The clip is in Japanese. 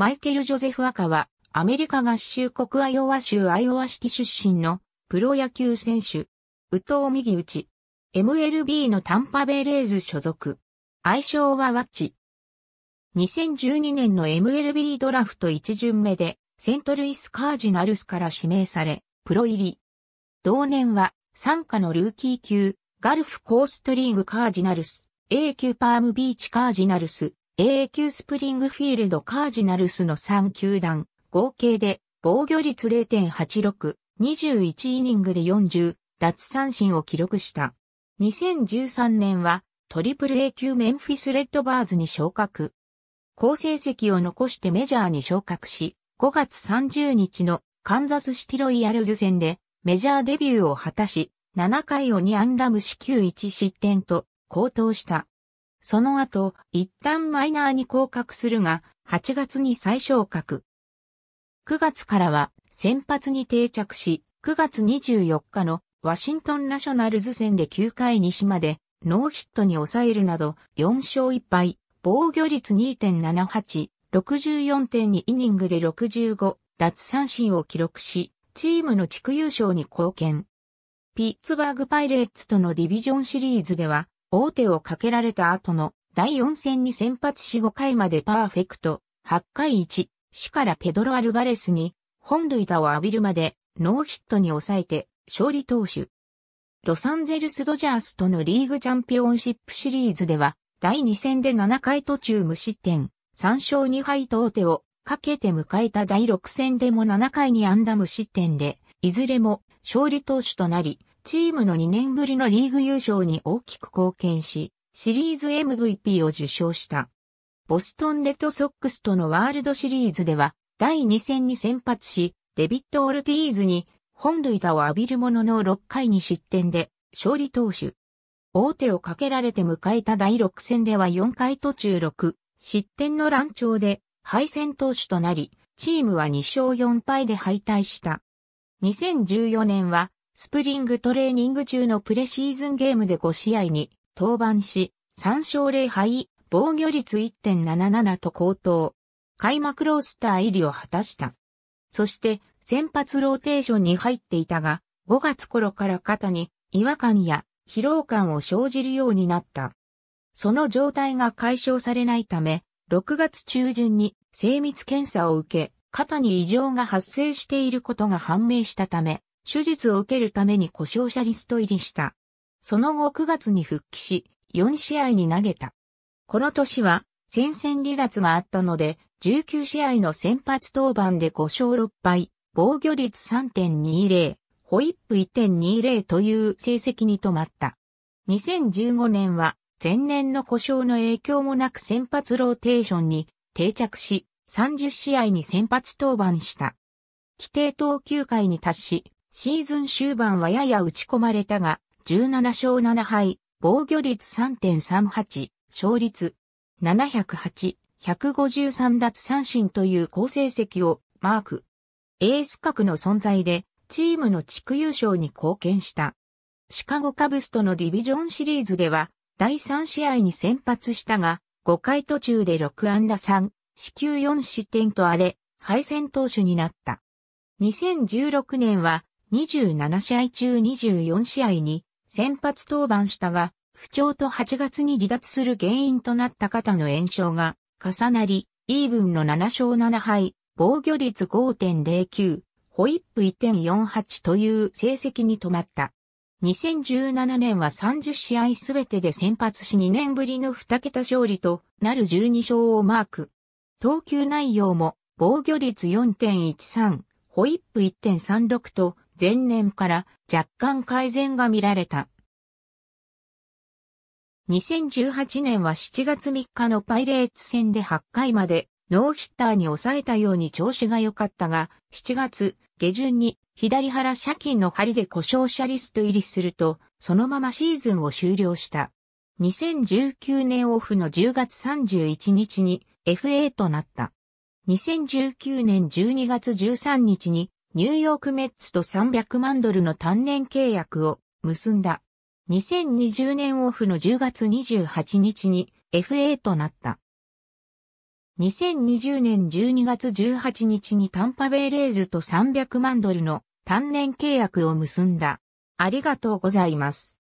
マイケル・ジョゼフ・アカは、アメリカ合衆国アイオワ州アイオワシティ出身のプロ野球選手。宇藤右打ち。MLB のタンパベイレーズ所属。愛称はワッチ。2012年の MLB ドラフト1巡目で、セントルイス・カージナルスから指名され、プロ入り。同年は、参加のルーキー級、ガルフコーストリーグカージナルス、A 級パームビーチカージナルス、AA 級スプリングフィールドカージナルスの3球団、合計で防御率0.86、21イニングで40、奪三振を記録した。2013年はトリプル A 級メンフィスレッドバーズに昇格。好成績を残してメジャーに昇格し、5月30日のカンザスシティロイヤルズ戦でメジャーデビューを果たし、7回を2ンラム四球1失点と高騰した。その後、一旦マイナーに降格するが、8月に再昇格。9月からは先発に定着し、9月24日のワシントンナショナルズ戦で9回西までノーヒットに抑えるなど4勝1敗、防御率2.78、64.2イニングで65奪三振を記録し、チームの地区優勝に貢献。ピッツバーグパイレーツとのディビジョンシリーズでは大手をかけられた後の第4戦に先発し5回までパーフェクト、8回1、死からペドロ・アルバレスに本塁打を浴びるまでノーヒットに抑えて勝利投手。ロサンゼルス・ドジャースとのリーグチャンピオンシップシリーズでは第2戦で7回途中無失点、3勝2敗と大手をかけて迎えた第6戦でも7回にンダ無失点で、いずれも勝利投手となり、チームの2年ぶりのリーグ優勝に大きく貢献し、シリーズ MVP を受賞した。ボストンレッドソックスとのワールドシリーズでは、第2戦に先発し、デビッド・オルティーズに本塁打を浴びるものの6回に失点で勝利投手。大手をかけられて迎えた第6戦では4回途中6、失点の乱調で敗戦投手となり、チームは2勝4敗で敗退した。2014年はスプリングトレーニング中のプレシーズンゲームで5試合に登板し、3勝0敗、防御率1.77と高騰。開幕ロースター入りを果たした。そして、先発ローテーションに入っていたが、5月頃から肩に違和感や疲労感を生じるようになった。その状態が解消されないため、6月中旬に精密検査を受け、肩に異常が発生していることが判明したため、手術を受けるために故障者リスト入りした。その後9月に復帰し、4試合に投げた。この年は、戦線離脱があったので、19試合の先発登板で5勝6敗、防御率3.20、ホイップ1.20という成績に止まった。2015年は、前年の故障の影響もなく先発ローテーションに定着し、30試合に先発登板した。規定投球回に達し、シーズン終盤はやや打ち込まれたが、17勝7敗、防御率3.38、勝率708、153奪三振という好成績をマーク。エース格の存在で、チームの地区優勝に貢献した。シカゴカブスとのディビジョンシリーズでは、第3試合に先発したが、5回途中で6安打3、四球4失点と荒れ、敗戦投手になった。2016年は27試合中24試合に先発登板したが、不調と8月に離脱する原因となった肩の炎症が重なり、イーブンの7勝7敗、防御率5.09、ホイップ1.48という成績に止まった。2017年は30試合すべてで先発し2年ぶりの2桁勝利となる12勝をマーク。投球内容も防御率4.13、ホイップ1.36と前年から若干改善が見られた。2018年は7月3日のパイレーツ戦で8回までノーヒッターに抑えたように調子が良かったが、7月下旬に左腹借金の針で故障者リスト入りすると、そのままシーズンを終了した。2019年オフの10月31日に FA となった。2019年12月13日にニューヨークメッツと300万ドルの単年契約を結んだ。2020年オフの10月28日に FA となった。2020年12月18日にタンパベイレーズと300万ドルの単年契約を結んだ。ありがとうございます。